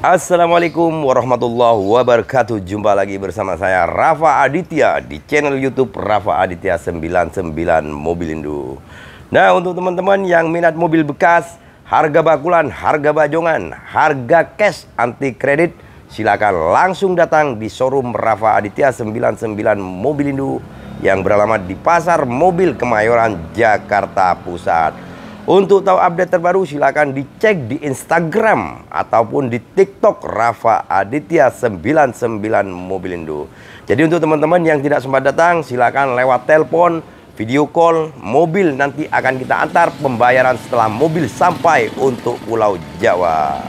Assalamualaikum warahmatullahi wabarakatuh Jumpa lagi bersama saya Rafa Aditya Di channel youtube Rafa Aditya 99 Mobil Indo Nah untuk teman-teman yang minat mobil bekas Harga bakulan, harga bajongan, harga cash anti kredit Silakan langsung datang di showroom Rafa Aditya 99 Mobil Indo Yang beralamat di Pasar Mobil Kemayoran, Jakarta Pusat untuk tahu update terbaru silahkan dicek di Instagram ataupun di TikTok Rafa Aditya 99 Mobilindo. Jadi untuk teman-teman yang tidak sempat datang silahkan lewat telepon, video call, mobil nanti akan kita antar pembayaran setelah mobil sampai untuk Pulau Jawa.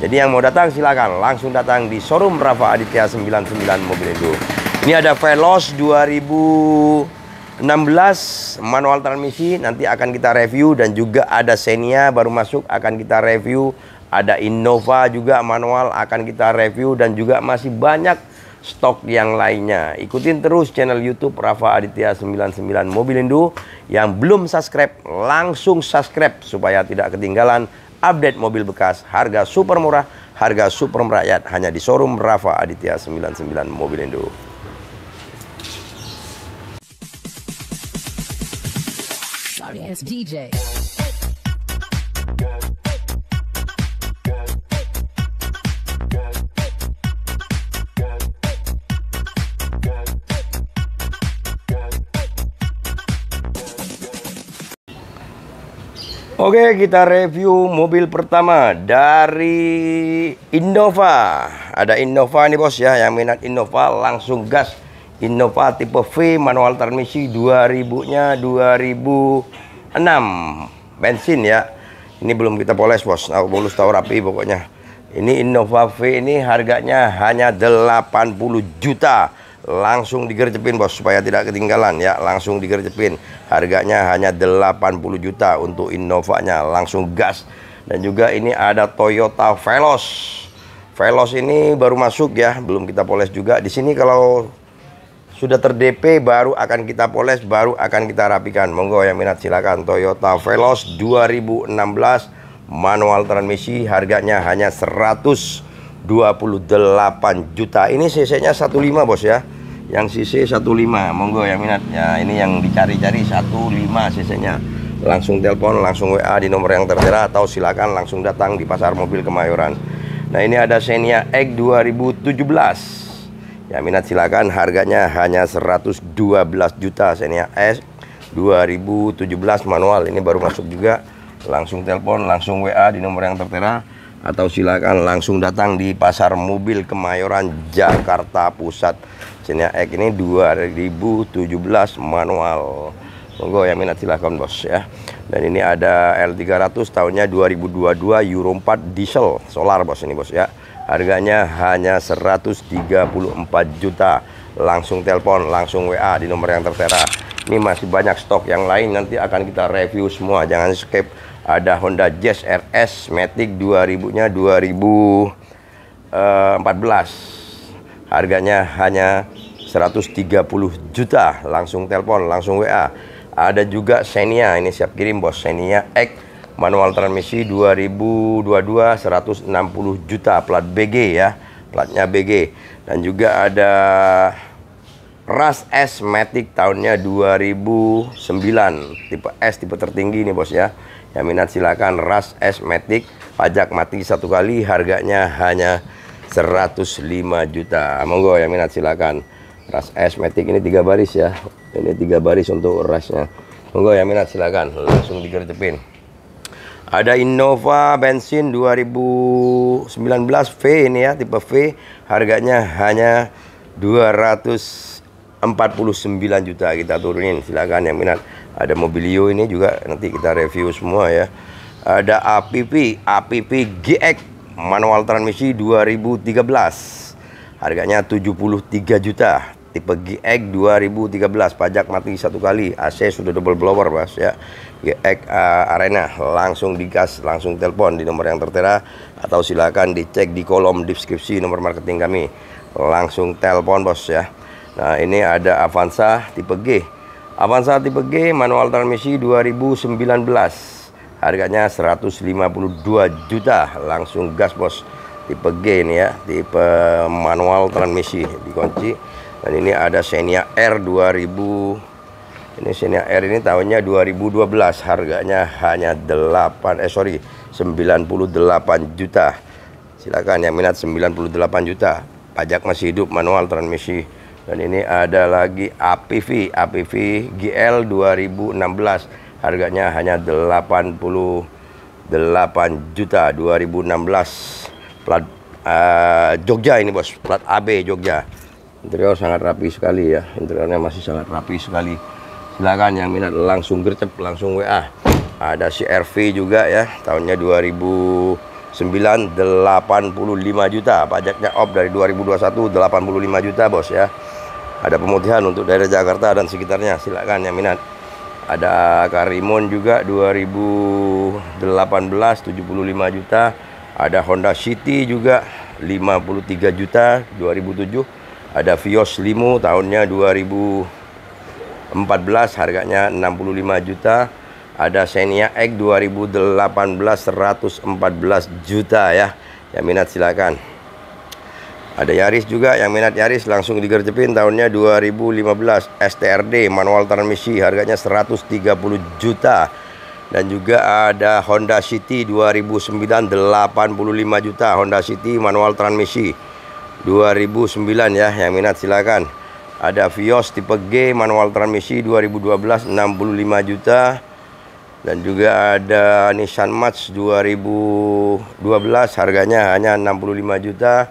Jadi yang mau datang silahkan langsung datang di showroom Rafa Aditya 99 Mobilindo. Ini ada Veloz 2000 16 manual transmisi nanti akan kita review dan juga ada Xenia baru masuk akan kita review, ada Innova juga manual akan kita review dan juga masih banyak stok yang lainnya. Ikutin terus channel YouTube Rafa Aditya 99 Mobil Indo yang belum subscribe langsung subscribe supaya tidak ketinggalan update mobil bekas harga super murah, harga super merakyat hanya di showroom Rafa Aditya 99 Mobil Indo. DJ. Oke, kita review mobil pertama dari Innova. Ada Innova nih bos ya, yang minat Innova langsung gas. Innova tipe V manual transmisi 2000-nya 2000 6 bensin ya ini belum kita poles bos nah, bolus tahu rapi pokoknya ini Innova V ini harganya hanya 80 juta langsung digercepin bos supaya tidak ketinggalan ya langsung digercepin harganya hanya 80 juta untuk Innovanya langsung gas dan juga ini ada Toyota Veloz Veloz ini baru masuk ya belum kita poles juga di sini kalau sudah terdp baru akan kita poles baru akan kita rapikan monggo yang minat silakan Toyota Veloz 2016 manual transmisi harganya hanya 128 juta ini cc nya 15 bos ya yang cc 15 monggo yang minat ya ini yang dicari-cari 15 cc nya langsung telepon langsung WA di nomor yang tertera atau silakan langsung datang di pasar mobil Kemayoran nah ini ada Xenia X 2017 Ya minat silakan harganya hanya 112 juta Xenia S 2017 manual ini baru masuk juga langsung telepon langsung WA di nomor yang tertera atau silakan langsung datang di pasar mobil Kemayoran Jakarta Pusat Xenia X ini 2017 manual monggo ya minat silakan bos ya dan ini ada L300 tahunnya 2022 Euro 4 diesel solar bos ini bos ya Harganya hanya 134 juta. Langsung telepon, langsung WA di nomor yang tertera. Ini masih banyak stok yang lain nanti akan kita review semua. Jangan skip. Ada Honda Jazz RS Matic 2000-nya 2014. Eh, Harganya hanya 130 juta. Langsung telepon, langsung WA. Ada juga Xenia, ini siap kirim bos Xenia X manual transmisi 2022 160 juta plat BG ya platnya BG dan juga ada Ras S Matic tahunnya 2009 tipe S tipe tertinggi nih bos ya yang minat silakan Ras S Matic pajak mati satu kali harganya hanya 105 juta monggo yang minat silakan Ras S Matic ini tiga baris ya ini tiga baris untuk rasnya monggo yang minat silakan langsung digercepin ada Innova bensin 2019 V ini ya, tipe V. Harganya hanya 249 juta kita turunin. Silakan yang minat. Ada Mobilio ini juga nanti kita review semua ya. Ada APP, APP GX manual transmisi 2013. Harganya 73 juta tipe GX 2013 pajak mati satu kali AC sudah double blower mas ya GX uh, Arena langsung digas langsung telepon di nomor yang tertera atau silakan dicek di kolom deskripsi nomor marketing kami langsung telepon bos ya nah ini ada Avanza tipe G Avanza tipe G manual transmisi 2019 harganya 152 juta langsung gas bos tipe G ini ya tipe manual transmisi dikunci dan ini ada Xenia R 2000 ini Xenia R ini tahunnya 2012 harganya hanya 8 eh sorry 98 juta silakan yang minat 98 juta pajak masih hidup manual transmisi dan ini ada lagi APV APV GL 2016 harganya hanya 88 juta 2016 plat uh, Jogja ini bos plat AB Jogja interior sangat rapi sekali ya interiornya masih sangat rapi sekali Silakan yang minat langsung gercep langsung WA ada CRV juga ya tahunnya 2009 85 juta pajaknya off dari 2021 85 juta bos ya ada pemutihan untuk daerah Jakarta dan sekitarnya Silakan yang minat ada Karimun juga 2018 75 juta ada Honda City juga 53 juta 2007 ada Vios Limo tahunnya 2014 harganya 65 juta ada Xenia X 2018 114 juta ya yang minat silakan ada Yaris juga yang minat Yaris langsung digercepin tahunnya 2015 STRD manual transmisi harganya 130 juta dan juga ada Honda City 2009 85 juta Honda City manual transmisi 2009 ya yang minat silakan ada Vios tipe G manual transmisi 2012 65 juta dan juga ada Nissan Match 2012 harganya hanya 65 juta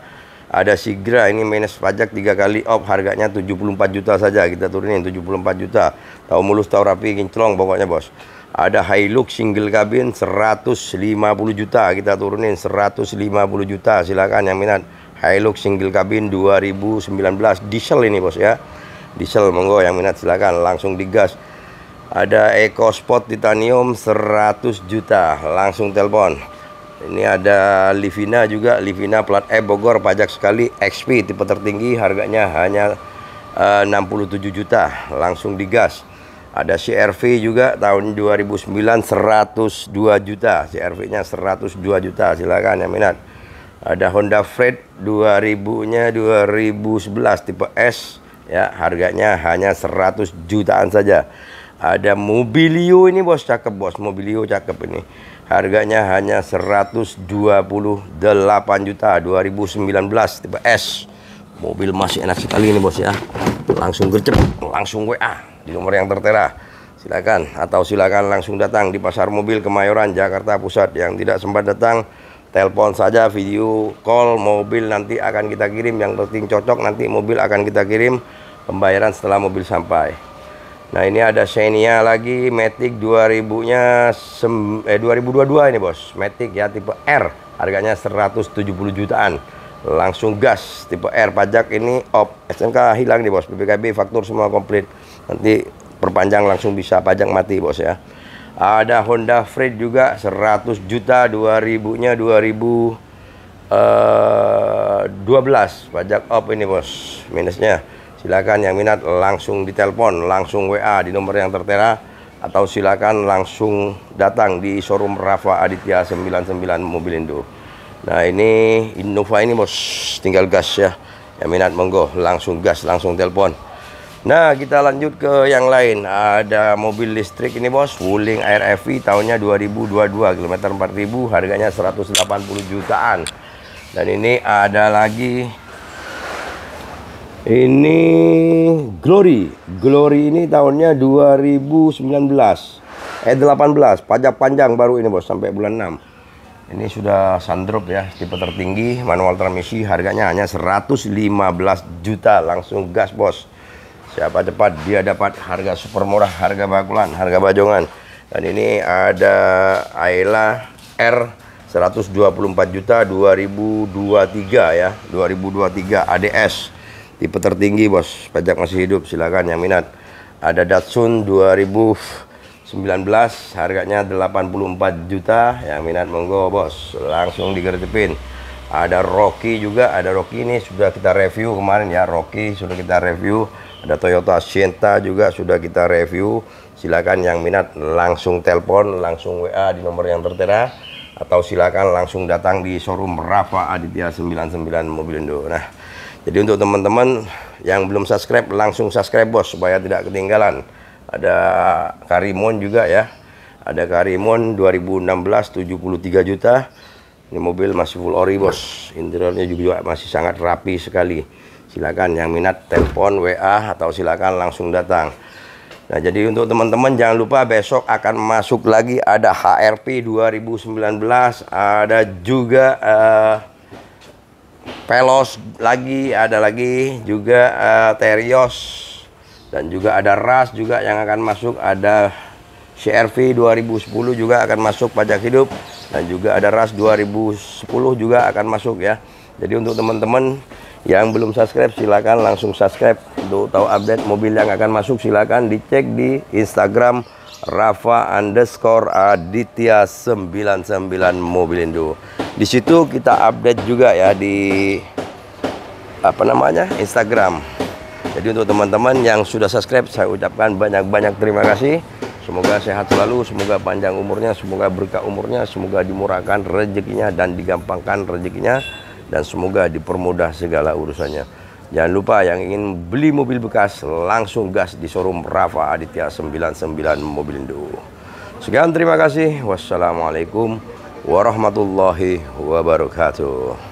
ada Sigra ini minus pajak tiga kali off harganya 74 juta saja kita turunin 74 juta tahu mulus tahu rapi kinclong pokoknya bos ada Hilux single cabin 150 juta kita turunin 150 juta silakan yang minat Hilux single cabin 2019 diesel ini bos ya diesel monggo yang minat silahkan langsung digas ada Eco Sport Titanium 100 juta langsung telepon ini ada Livina juga Livina plat E Bogor pajak sekali XP tipe tertinggi harganya hanya eh, uh, 67 juta langsung digas ada CRV juga tahun 2009 102 juta CRV nya 102 juta silahkan yang minat ada Honda Freight 2000-nya 2011 tipe S ya harganya hanya 100 jutaan saja ada Mobilio ini bos cakep bos Mobilio cakep ini harganya hanya 128 juta 2019 tipe S mobil masih enak sekali ini bos ya langsung gercep langsung WA di nomor yang tertera silakan atau silakan langsung datang di pasar mobil Kemayoran Jakarta Pusat yang tidak sempat datang telepon saja video call mobil nanti akan kita kirim yang penting cocok nanti mobil akan kita kirim pembayaran setelah mobil sampai nah ini ada Xenia lagi Matic 2000 nya sem eh, 2022 ini bos Matic ya tipe R harganya 170 jutaan langsung gas tipe R pajak ini op SMK hilang nih bos PPKB faktur semua komplit nanti perpanjang langsung bisa pajak mati bos ya ada Honda Freed juga 100 juta 2000 nya 2012 pajak op ini bos minusnya silakan yang minat langsung ditelepon langsung WA di nomor yang tertera atau silakan langsung datang di showroom Rafa Aditya 99 mobil Mobilindo nah ini Innova ini bos tinggal gas ya yang minat monggo langsung gas langsung telepon Nah kita lanjut ke yang lain Ada mobil listrik ini bos Wuling Air FV tahunnya 2022 km 4000 harganya 180 jutaan Dan ini ada lagi Ini Glory Glory ini tahunnya 2019 Eh 18 pajak panjang baru ini bos sampai bulan 6 Ini sudah sandrop ya tipe tertinggi manual transmisi harganya hanya 115 juta langsung gas bos siapa dapat dia dapat harga super murah harga bakulan harga bajongan dan ini ada Ayla R 124 juta 2023 ya 2023 ADS tipe tertinggi bos pajak masih hidup silakan yang minat ada Datsun 2019 harganya 84 juta yang minat monggo bos langsung digercepin ada Rocky juga ada Rocky ini sudah kita review kemarin ya Rocky sudah kita review ada Toyota Sienta juga sudah kita review silakan yang minat langsung telepon langsung WA di nomor yang tertera atau silakan langsung datang di showroom Rafa Aditya 99 Mobil Indo nah jadi untuk teman-teman yang belum subscribe langsung subscribe bos supaya tidak ketinggalan ada Karimun juga ya ada Karimun 2016 73 juta ini mobil masih full ori ya. bos. Interiornya juga masih sangat rapi sekali. Silakan yang minat telepon WA atau silakan langsung datang. Nah, jadi untuk teman-teman jangan lupa besok akan masuk lagi ada HRP 2019, ada juga uh, Pelos lagi, ada lagi juga uh, Terios dan juga ada Ras juga yang akan masuk ada CRV 2010 juga akan masuk pajak hidup dan juga ada RAS 2010 juga akan masuk ya. Jadi untuk teman-teman yang belum subscribe silahkan langsung subscribe untuk tahu update mobil yang akan masuk silahkan dicek di Instagram Rafa underscore Aditya 99 Mobilindo. Di situ kita update juga ya di apa namanya Instagram. Jadi untuk teman-teman yang sudah subscribe saya ucapkan banyak-banyak terima kasih. Semoga sehat selalu, semoga panjang umurnya, semoga berkah umurnya, semoga dimurahkan rezekinya dan digampangkan rezekinya dan semoga dipermudah segala urusannya. Jangan lupa yang ingin beli mobil bekas langsung gas di showroom Rafa Aditya 99 Mobil Mobilindo. Sekian terima kasih. Wassalamualaikum warahmatullahi wabarakatuh.